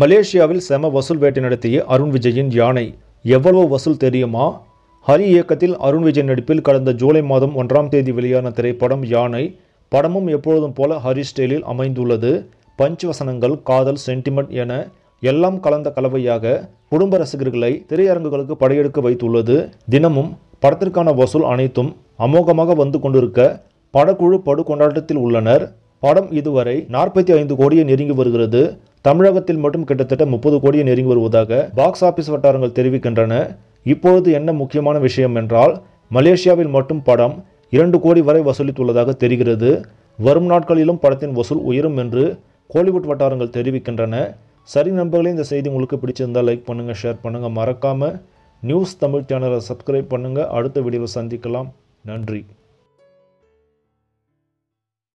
மலேசியாவில் செம வசூல் வேட்டை நடத்திய அருண் விஜயின் யானை எவ்வளவு வசூல் தெரியுமா ஹரி இயக்கத்தில் அருண் விஜய் நடிப்பில் கடந்த ஜூலை மாதம் ஒன்றாம் தேதி வெளியான திரைப்படம் யானை படமும் எப்பொழுதும் போல ஹரி ஸ்டைலில் அமைந்துள்ளது பஞ்ச் வசனங்கள் காதல் சென்டிமெண்ட் என எல்லாம் கலந்த கலவையாக குடும்ப ரசிகர்களை திரையரங்குகளுக்கு படையெடுக்க வைத்துள்ளது தினமும் படத்திற்கான வசூல் அனைத்தும் அமோகமாக வந்து கொண்டிருக்க படக்குழு படு கொண்டாட்டத்தில் உள்ளனர் படம் இதுவரை நாற்பத்தி ஐந்து கோடியை நெருங்கி வருகிறது தமிழகத்தில் மட்டும் கிட்டத்தட்ட முப்பது கோடியை நெருங்கி வருவதாக பாக்ஸ் ஆபீஸ் வட்டாரங்கள் தெரிவிக்கின்றன இப்பொழுது என்ன முக்கியமான விஷயம் என்றால் மலேசியாவில் மட்டும் படம் இரண்டு கோடி வரை வசூலித்துள்ளதாக தெரிகிறது வரும் நாட்களிலும் படத்தின் வசூல் உயரும் என்று கோலிவுட் வட்டாரங்கள் தெரிவிக்கின்றன சரி நண்பர்களே இந்த செய்தி உங்களுக்கு பிடிச்சிருந்தால் லைக் பண்ணுங்கள் ஷேர் பண்ணுங்கள் மறக்காமல் நியூஸ் தமிழ் சேனலை சப்ஸ்கிரைப் பண்ணுங்கள் அடுத்த வீடியோவில் சந்திக்கலாம் நன்றி